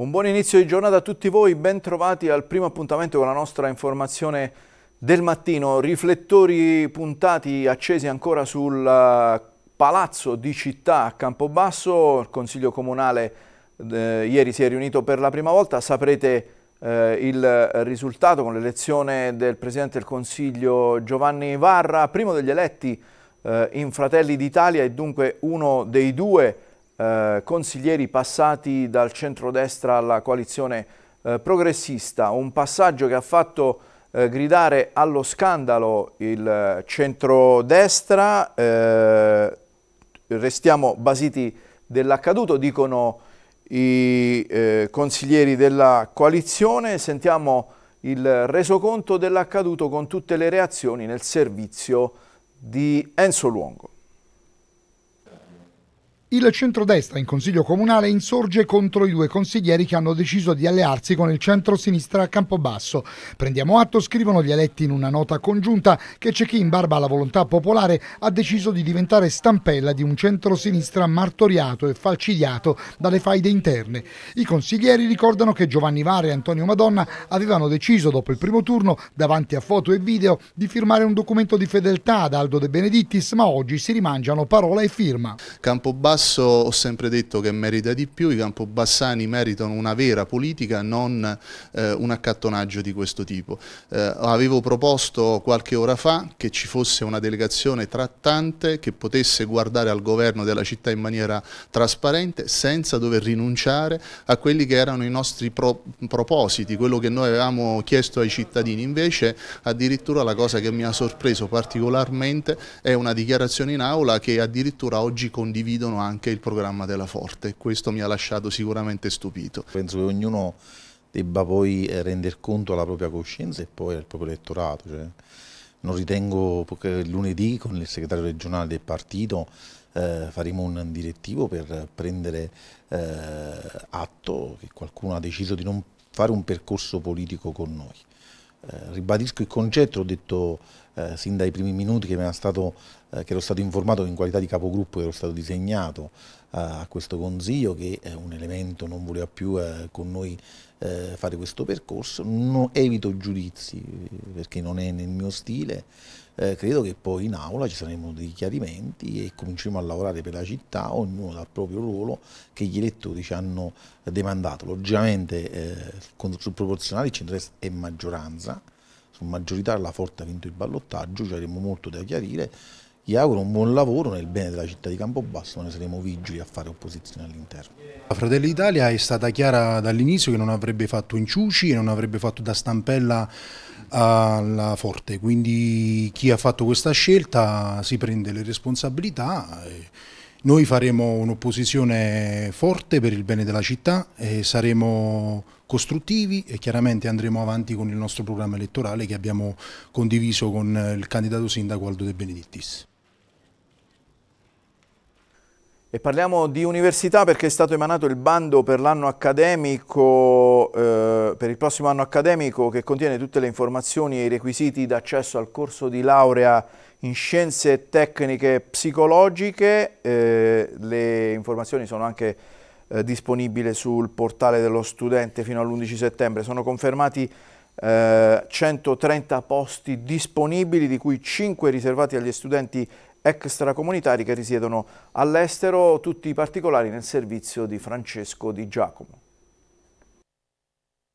Un buon inizio di giornata a tutti voi, bentrovati al primo appuntamento con la nostra informazione del mattino. Riflettori puntati, accesi ancora sul eh, palazzo di città a Campobasso. Il Consiglio Comunale eh, ieri si è riunito per la prima volta, saprete eh, il risultato con l'elezione del Presidente del Consiglio Giovanni Varra, primo degli eletti eh, in Fratelli d'Italia e dunque uno dei due eh, consiglieri passati dal centrodestra alla coalizione eh, progressista, un passaggio che ha fatto eh, gridare allo scandalo il eh, centrodestra, eh, restiamo basiti dell'accaduto, dicono i consiglieri della coalizione, sentiamo il resoconto dell'accaduto con tutte le reazioni nel servizio di Enzo Luongo. Il centrodestra in consiglio comunale insorge contro i due consiglieri che hanno deciso di allearsi con il centro-sinistra a Campobasso. Prendiamo atto, scrivono gli eletti in una nota congiunta, che c'è chi in barba alla volontà popolare ha deciso di diventare stampella di un centro-sinistra martoriato e falcidiato dalle faide interne. I consiglieri ricordano che Giovanni Vare e Antonio Madonna avevano deciso dopo il primo turno, davanti a foto e video, di firmare un documento di fedeltà ad Aldo De Benedittis, ma oggi si rimangiano parola e firma. Campobasso Campobasso ho sempre detto che merita di più, i campobassani meritano una vera politica, non eh, un accattonaggio di questo tipo. Eh, avevo proposto qualche ora fa che ci fosse una delegazione trattante che potesse guardare al governo della città in maniera trasparente senza dover rinunciare a quelli che erano i nostri pro propositi, quello che noi avevamo chiesto ai cittadini. Invece addirittura la cosa che mi ha sorpreso particolarmente è una dichiarazione in aula che addirittura oggi condividono anche anche il programma della Forte. Questo mi ha lasciato sicuramente stupito. Penso che ognuno debba poi eh, rendere conto alla propria coscienza e poi al proprio elettorato. Cioè, non ritengo che lunedì con il segretario regionale del partito eh, faremo un direttivo per prendere eh, atto che qualcuno ha deciso di non fare un percorso politico con noi. Eh, ribadisco il concetto, ho detto eh, sin dai primi minuti che, stato, eh, che, ero stato informato in qualità di capogruppo che ero stato disegnato eh, a questo consiglio che un elemento non voleva più eh, con noi eh, fare questo percorso, non evito giudizi perché non è nel mio stile, eh, credo che poi in aula ci saremo dei chiarimenti e cominceremo a lavorare per la città, ognuno dal proprio ruolo che gli elettori ci hanno demandato. Logicamente sul proporzionale il centro è maggioranza, maggioritaria la Forte ha vinto il ballottaggio, ci avremo molto da chiarire. Gli auguro un buon lavoro nel bene della città di Campobasso, ma noi saremo vigili a fare opposizione all'interno. La Fratelli Italia è stata chiara dall'inizio che non avrebbe fatto inciuci e non avrebbe fatto da stampella alla Forte, quindi chi ha fatto questa scelta si prende le responsabilità. Noi faremo un'opposizione forte per il bene della città e saremo costruttivi e chiaramente andremo avanti con il nostro programma elettorale che abbiamo condiviso con eh, il candidato sindaco Aldo De Benedittis. E parliamo di università perché è stato emanato il bando per l'anno accademico, eh, per il prossimo anno accademico che contiene tutte le informazioni e i requisiti d'accesso al corso di laurea in scienze tecniche psicologiche. Eh, le informazioni sono anche eh, disponibile sul portale dello studente fino all'11 settembre. Sono confermati eh, 130 posti disponibili, di cui 5 riservati agli studenti extracomunitari che risiedono all'estero, tutti i particolari nel servizio di Francesco Di Giacomo.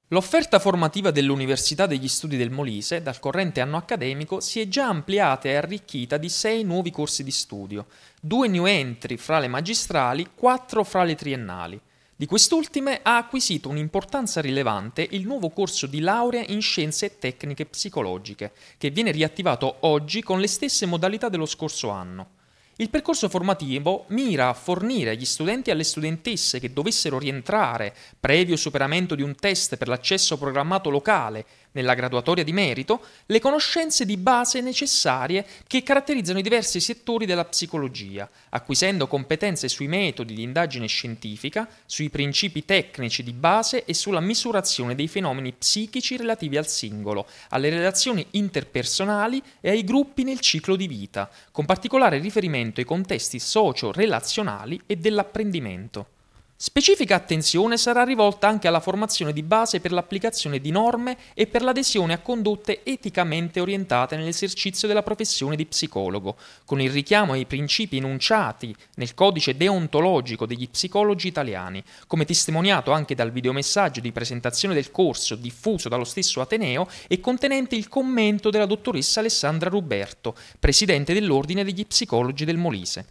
L'offerta formativa dell'Università degli Studi del Molise dal corrente anno accademico si è già ampliata e arricchita di sei nuovi corsi di studio, due new entry fra le magistrali, quattro fra le triennali. Di quest'ultime ha acquisito un'importanza rilevante il nuovo corso di laurea in scienze tecniche psicologiche, che viene riattivato oggi con le stesse modalità dello scorso anno. Il percorso formativo mira a fornire agli studenti e alle studentesse che dovessero rientrare, previo superamento di un test per l'accesso programmato locale nella graduatoria di merito, le conoscenze di base necessarie che caratterizzano i diversi settori della psicologia, acquisendo competenze sui metodi di indagine scientifica, sui principi tecnici di base e sulla misurazione dei fenomeni psichici relativi al singolo, alle relazioni interpersonali e ai gruppi nel ciclo di vita, con particolare riferimento ai contesti socio-relazionali e dell'apprendimento. Specifica attenzione sarà rivolta anche alla formazione di base per l'applicazione di norme e per l'adesione a condotte eticamente orientate nell'esercizio della professione di psicologo, con il richiamo ai principi enunciati nel codice deontologico degli psicologi italiani, come testimoniato anche dal videomessaggio di presentazione del corso diffuso dallo stesso Ateneo e contenente il commento della dottoressa Alessandra Ruberto, presidente dell'Ordine degli Psicologi del Molise.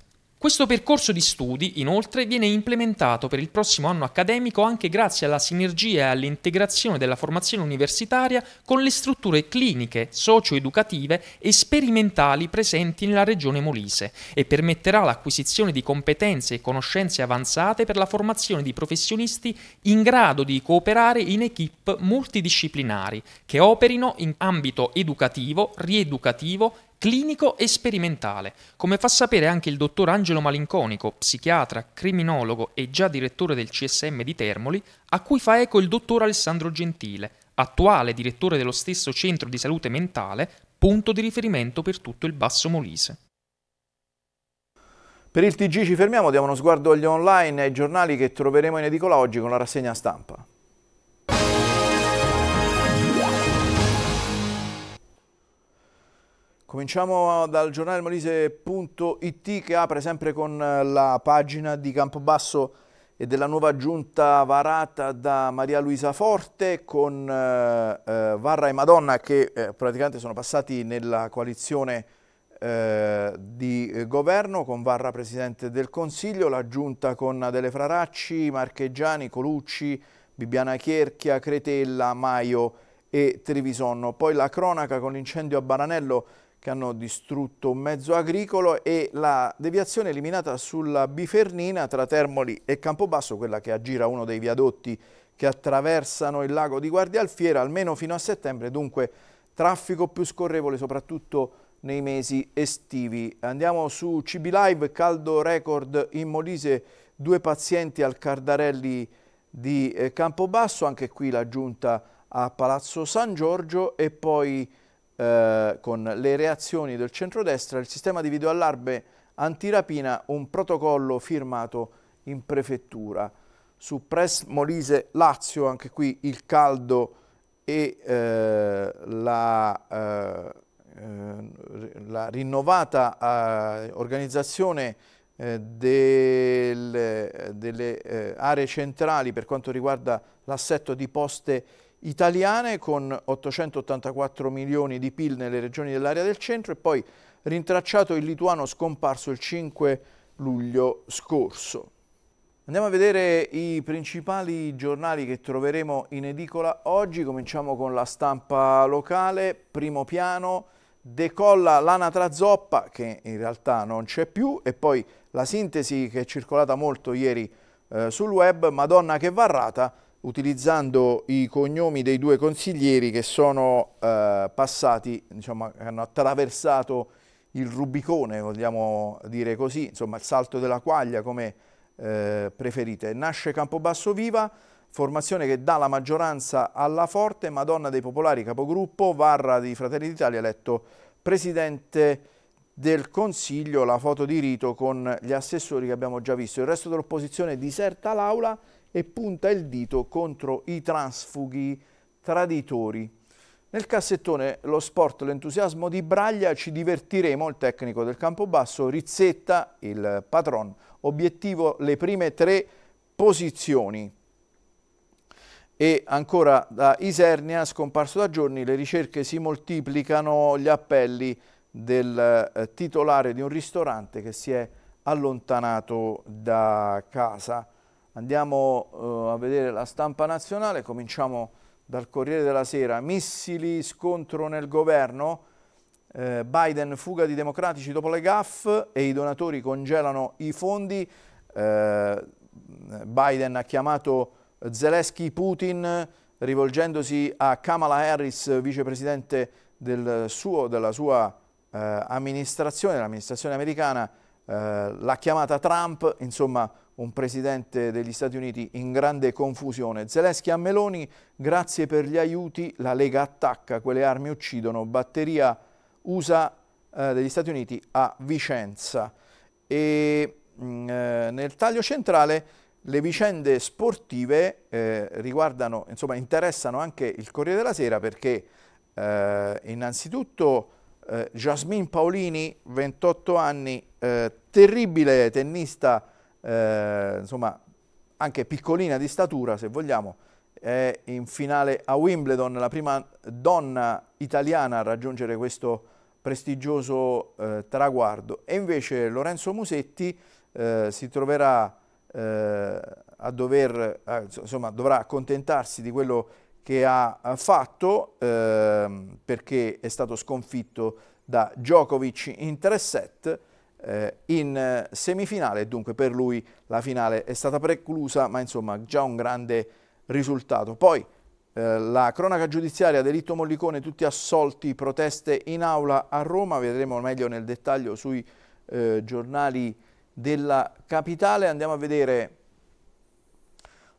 Questo percorso di studi, inoltre, viene implementato per il prossimo anno accademico anche grazie alla sinergia e all'integrazione della formazione universitaria con le strutture cliniche, socio-educative e sperimentali presenti nella regione Molise e permetterà l'acquisizione di competenze e conoscenze avanzate per la formazione di professionisti in grado di cooperare in equip multidisciplinari che operino in ambito educativo, rieducativo clinico e sperimentale, come fa sapere anche il dottor Angelo Malinconico, psichiatra, criminologo e già direttore del CSM di Termoli, a cui fa eco il dottor Alessandro Gentile, attuale direttore dello stesso centro di salute mentale, punto di riferimento per tutto il Basso Molise. Per il TG ci fermiamo, diamo uno sguardo agli online e ai giornali che troveremo in edicola oggi con la rassegna stampa. Cominciamo dal giornale molise.it che apre sempre con eh, la pagina di Campobasso e della nuova giunta varata da Maria Luisa Forte con eh, eh, Varra e Madonna che eh, praticamente sono passati nella coalizione eh, di eh, governo con Varra Presidente del Consiglio, la giunta con Adele Fraracci, Marcheggiani, Colucci, Bibiana Chierchia, Cretella, Maio e Trivisonno. Poi la cronaca con l'incendio a Baranello che hanno distrutto un mezzo agricolo e la deviazione eliminata sulla Bifernina tra Termoli e Campobasso, quella che aggira uno dei viadotti che attraversano il lago di Guardialfiera, almeno fino a settembre, dunque traffico più scorrevole soprattutto nei mesi estivi. Andiamo su CB Live, caldo record in Molise, due pazienti al Cardarelli di eh, Campobasso, anche qui la giunta a Palazzo San Giorgio e poi eh, con le reazioni del centrodestra, il sistema di videoallarme antirapina, un protocollo firmato in prefettura. Su Press Molise Lazio, anche qui il caldo e eh, la, eh, eh la, rinnovata eh, organizzazione del, delle aree centrali per quanto riguarda l'assetto di poste italiane con 884 milioni di PIL nelle regioni dell'area del centro e poi rintracciato il lituano scomparso il 5 luglio scorso. Andiamo a vedere i principali giornali che troveremo in edicola oggi. Cominciamo con la stampa locale, primo piano, decolla l'anatra zoppa che in realtà non c'è più e poi la sintesi che è circolata molto ieri eh, sul web, Madonna che varrata, utilizzando i cognomi dei due consiglieri che sono eh, passati, diciamo, hanno attraversato il Rubicone, vogliamo dire così, insomma il salto della quaglia come eh, preferite. Nasce Campobasso Viva, formazione che dà la maggioranza alla Forte, Madonna dei Popolari capogruppo, Varra di Fratelli d'Italia eletto presidente del Consiglio, la foto di rito con gli assessori che abbiamo già visto. Il resto dell'opposizione diserta l'aula e punta il dito contro i transfughi traditori. Nel cassettone Lo sport, l'entusiasmo di Braglia ci divertiremo, il tecnico del Campobasso, Rizzetta, il patron. Obiettivo le prime tre posizioni. E ancora da Isernia, scomparso da giorni, le ricerche si moltiplicano, gli appelli del eh, titolare di un ristorante che si è allontanato da casa. Andiamo eh, a vedere la stampa nazionale, cominciamo dal Corriere della Sera. Missili, scontro nel governo, eh, Biden fuga di democratici dopo le GAF e i donatori congelano i fondi. Eh, Biden ha chiamato Zelensky Putin rivolgendosi a Kamala Harris, vicepresidente del suo, della sua eh, amministrazione, dell'amministrazione americana, eh, l'ha chiamata Trump, insomma un presidente degli Stati Uniti in grande confusione. Zelensky a Meloni, grazie per gli aiuti, la Lega attacca, quelle armi uccidono, batteria USA eh, degli Stati Uniti a Vicenza. E mh, mm, eh, nel taglio centrale le vicende sportive eh, riguardano, insomma, interessano anche il Corriere della Sera perché eh, innanzitutto eh, Jasmine Paolini, 28 anni, eh, terribile tennista eh, insomma anche piccolina di statura se vogliamo, è in finale a Wimbledon la prima donna italiana a raggiungere questo prestigioso eh, traguardo e invece Lorenzo Musetti eh, si troverà eh, a dover, eh, insomma dovrà accontentarsi di quello che ha fatto ehm, perché è stato sconfitto da Djokovic in tre set eh, in eh, semifinale dunque per lui la finale è stata preclusa ma insomma già un grande risultato. Poi eh, la cronaca giudiziaria, delitto Mollicone, tutti assolti, proteste in aula a Roma, vedremo meglio nel dettaglio sui eh, giornali della capitale. Andiamo a vedere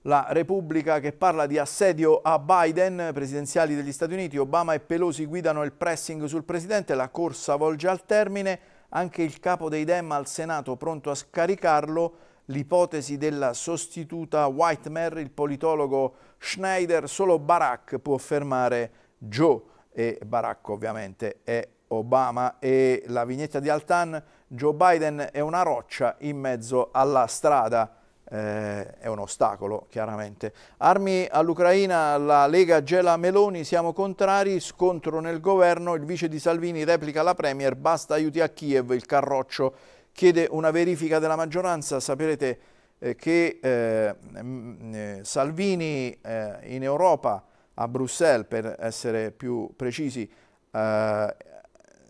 la Repubblica che parla di assedio a Biden, presidenziali degli Stati Uniti, Obama e Pelosi guidano il pressing sul presidente, la corsa volge al termine, anche il capo dei Dem al Senato pronto a scaricarlo, l'ipotesi della sostituta Whitemare, il politologo Schneider, solo Barack può fermare Joe e Barack ovviamente è Obama e la vignetta di Altan, Joe Biden è una roccia in mezzo alla strada eh, è un ostacolo chiaramente. Armi all'Ucraina, la Lega gela Meloni, siamo contrari, scontro nel governo, il vice di Salvini replica la Premier, basta aiuti a Kiev, il Carroccio chiede una verifica della maggioranza, saprete eh, che eh, eh Salvini eh, in Europa, a Bruxelles per essere più precisi, eh,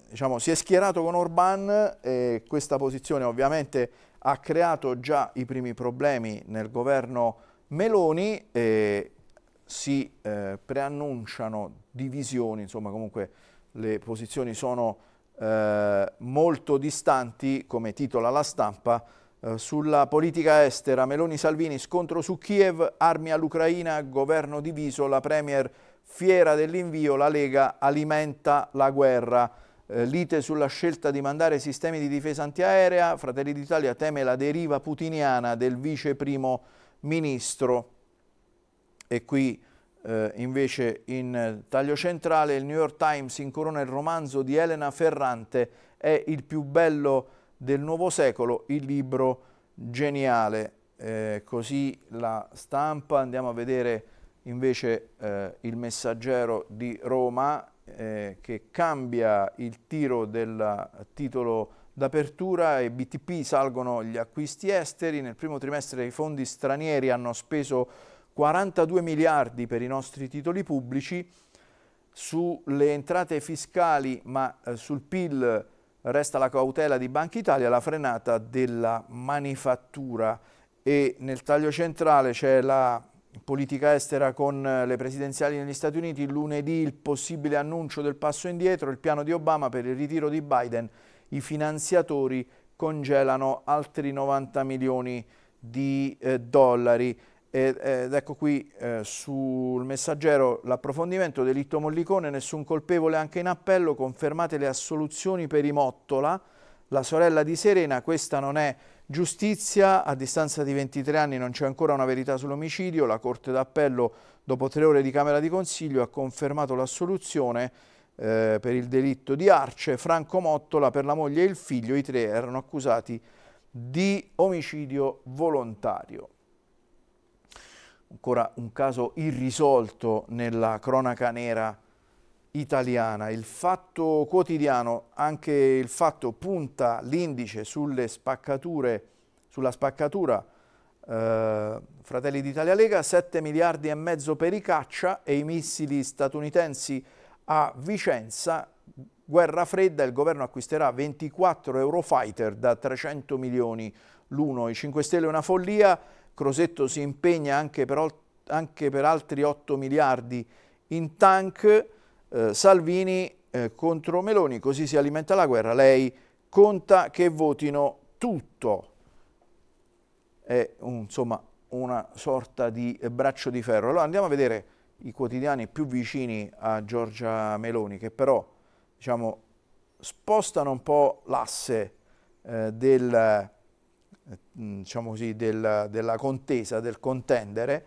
diciamo, si è schierato con Orban, questa posizione ovviamente ha creato già i primi problemi nel governo Meloni e si eh, preannunciano divisioni, insomma comunque le posizioni sono eh, molto distanti, come titola la stampa, eh, sulla politica estera. Meloni-Salvini, scontro su Kiev, armi all'Ucraina, governo diviso, la Premier fiera dell'invio, la Lega alimenta la guerra eh, lite sulla scelta di mandare sistemi di difesa antiaerea, Fratelli d'Italia teme la deriva putiniana del vice primo ministro. E qui eh, invece in taglio centrale il New York Times incorona il romanzo di Elena Ferrante, è il più bello del nuovo secolo, il libro geniale. Eh, così la stampa, andiamo a vedere invece eh, il messaggero di Roma eh, che cambia il tiro del titolo d'apertura e BTP salgono gli acquisti esteri. Nel primo trimestre i fondi stranieri hanno speso 42 miliardi per i nostri titoli pubblici. Sulle entrate fiscali ma eh, sul PIL resta la cautela di Banca Italia, la frenata della manifattura e nel taglio centrale c'è la politica estera con eh, le presidenziali negli Stati Uniti, lunedì il possibile annuncio del passo indietro, il piano di Obama per il ritiro di Biden, i finanziatori congelano altri 90 milioni di eh, dollari. Ed, ecco qui eh, sul messaggero l'approfondimento delitto Mollicone, nessun colpevole anche in appello, confermate le assoluzioni per i Mottola, la sorella di Serena, questa non è Giustizia, a distanza di 23 anni non c'è ancora una verità sull'omicidio, la Corte d'Appello dopo tre ore di Camera di Consiglio ha confermato l'assoluzione eh, per il delitto di Arce, Franco Mottola per la moglie e il figlio, i tre erano accusati di omicidio volontario. Ancora un caso irrisolto nella cronaca nera italiana. Il fatto quotidiano, anche il fatto punta l'indice sulle spaccature, sulla spaccatura eh, Fratelli d'Italia Lega, 7 miliardi e mezzo per i caccia e i missili statunitensi a Vicenza, guerra fredda, il governo acquisterà 24 Eurofighter da 300 milioni l'uno. I 5 Stelle è una follia, Crosetto si impegna anche per, anche per altri 8 miliardi in tank, eh, Salvini eh, contro Meloni, così si alimenta la guerra, lei conta che votino tutto. È un, insomma una sorta di braccio di ferro. Allora andiamo a vedere i quotidiani più vicini a Giorgia Meloni, che però diciamo, spostano un po' l'asse eh, del, eh, mm, diciamo del, della contesa, del contendere,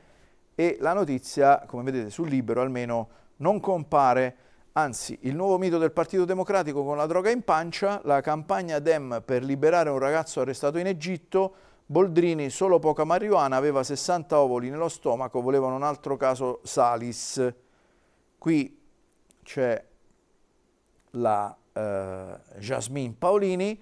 e la notizia, come vedete sul libero almeno non compare, anzi il nuovo mito del Partito Democratico con la droga in pancia, la campagna Dem per liberare un ragazzo arrestato in Egitto, Boldrini solo poca marijuana, aveva 60 ovoli nello stomaco, volevano un altro caso Salis. Qui c'è la eh, Jasmine Paolini,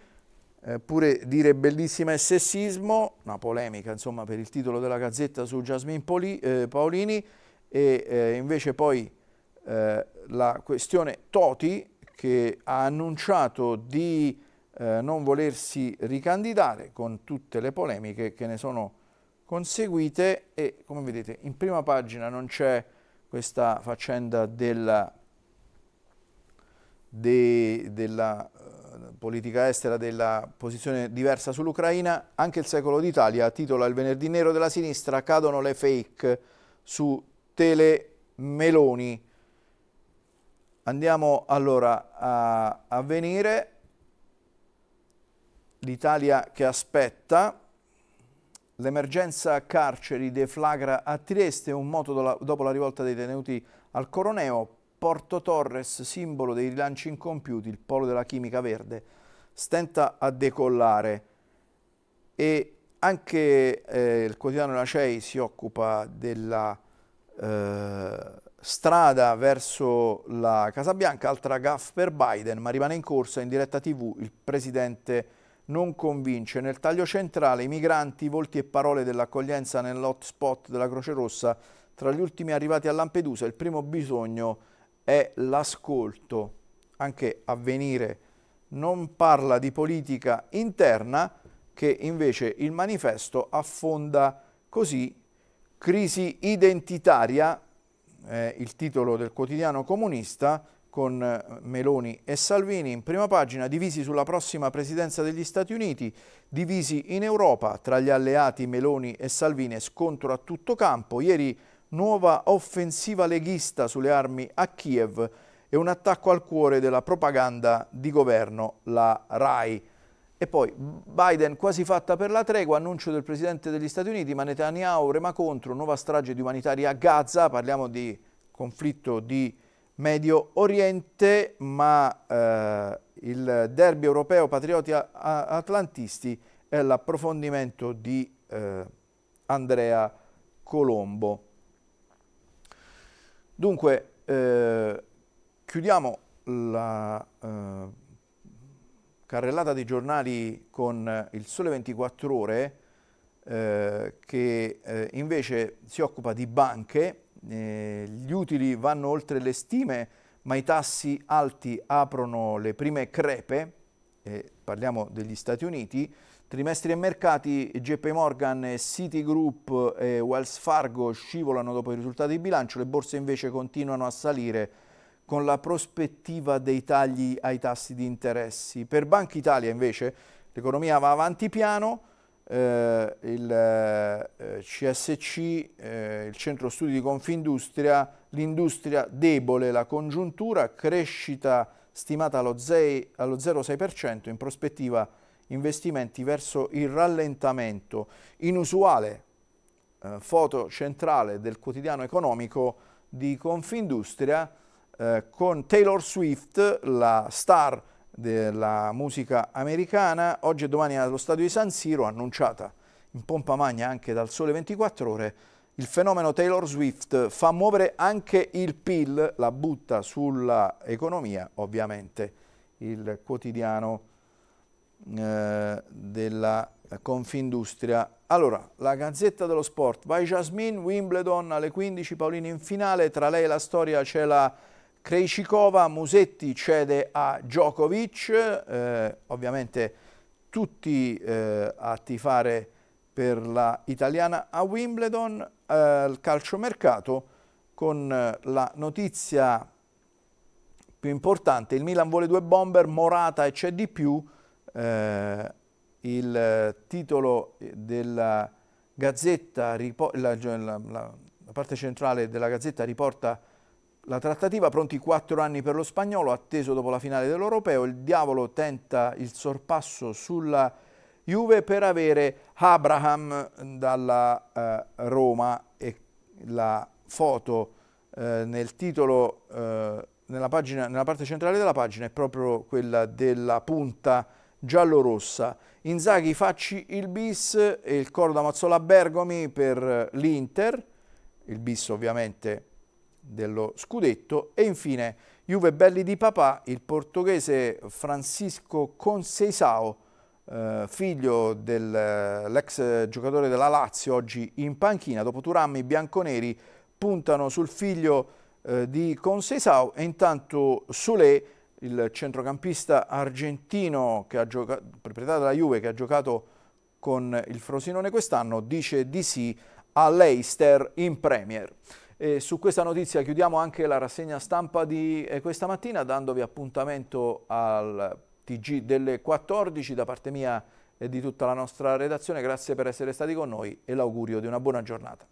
eh, pure dire bellissima e sessismo, una polemica insomma per il titolo della gazzetta su Jasmine Poli, eh, Paolini, e eh, invece poi eh, la questione Toti che ha annunciato di eh, non volersi ricandidare con tutte le polemiche che ne sono conseguite e come vedete in prima pagina non c'è questa faccenda della, de, della eh, politica estera, della posizione diversa sull'Ucraina, anche il secolo d'Italia titola il venerdì nero della sinistra cadono le fake su Telemeloni. Meloni. Andiamo allora a, a venire, l'Italia che aspetta, l'emergenza carceri deflagra a Trieste, un moto dopo la rivolta dei detenuti al Coroneo, Porto Torres, simbolo dei rilanci incompiuti, il polo della chimica verde, stenta a decollare e anche eh, il quotidiano La CEI si occupa della... Eh, strada verso la Casa Bianca, altra gaffa per Biden, ma rimane in corsa in diretta tv il presidente non convince. Nel taglio centrale i migranti, volti e parole dell'accoglienza nell'hotspot della Croce Rossa, tra gli ultimi arrivati a Lampedusa il primo bisogno è l'ascolto. Anche avvenire non parla di politica interna che invece il manifesto affonda così crisi identitaria eh, il titolo del quotidiano comunista con eh, Meloni e Salvini in prima pagina, divisi sulla prossima presidenza degli Stati Uniti, divisi in Europa tra gli alleati Meloni e Salvini, scontro a tutto campo. Ieri nuova offensiva leghista sulle armi a Kiev e un attacco al cuore della propaganda di governo, la RAI. E poi Biden quasi fatta per la tregua, annuncio del Presidente degli Stati Uniti, ma Netanyahu rema contro, nuova strage di umanitari a Gaza, parliamo di conflitto di Medio Oriente, ma eh, il derby europeo patrioti atlantisti è l'approfondimento di eh, Andrea Colombo. Dunque, eh, chiudiamo la eh, carrellata di giornali con eh, il Sole 24 Ore eh, che eh, invece si occupa di banche, eh, gli utili vanno oltre le stime ma i tassi alti aprono le prime crepe, parliamo degli Stati Uniti, trimestri e mercati, JP Morgan, Citigroup e Wells Fargo scivolano dopo i risultati di bilancio, le borse invece continuano a salire con la prospettiva dei tagli ai tassi di interessi. Per Banca Italia invece l'economia va avanti piano, eh, il eh, CSC, eh, il Centro Studi di Confindustria, l'industria debole, la congiuntura, crescita stimata allo 0,6%, in prospettiva investimenti verso il rallentamento inusuale, eh, foto centrale del quotidiano economico di Confindustria, eh, con Taylor Swift, la star della musica americana, oggi e domani allo stadio di San Siro, annunciata in pompa magna anche dal Sole 24 Ore, il fenomeno Taylor Swift fa muovere anche il PIL, la butta sulla economia, ovviamente il quotidiano eh, della Confindustria. Allora, la Gazzetta dello Sport, vai Jasmine, Wimbledon alle 15, Paolini in finale, tra lei e la storia c'è la Krejcikova, Musetti cede a Djokovic, eh, ovviamente tutti eh, a tifare per la italiana a Wimbledon, eh, al calciomercato con eh, la notizia più importante, il Milan vuole due bomber, Morata e c'è di più, eh, il titolo della Gazzetta, la, la, la, parte centrale della Gazzetta riporta la trattativa pronti quattro anni per lo spagnolo, atteso dopo la finale dell'Europeo, il diavolo tenta il sorpasso sulla Juve per avere Abraham dalla eh, Roma e la foto eh, nel titolo, eh, nella, pagina, nella parte centrale della pagina è proprio quella della punta giallorossa. Inzaghi facci il bis e il Corda Mazzola Bergomi per l'Inter, il bis ovviamente dello scudetto e infine Juve Belli di papà, il portoghese Francisco Conseisao, eh, figlio dell'ex eh, giocatore della Lazio, oggi in panchina. Dopo Turam i bianconeri puntano sul figlio eh, di Conseisao e intanto Solé, il centrocampista argentino che ha giocato, proprietario della Juve, che ha giocato con il Frosinone quest'anno, dice di sì all'Eister in Premier. E su questa notizia chiudiamo anche la rassegna stampa di eh, questa mattina dandovi appuntamento al TG delle 14 da parte mia e di tutta la nostra redazione. Grazie per essere stati con noi e l'augurio di una buona giornata.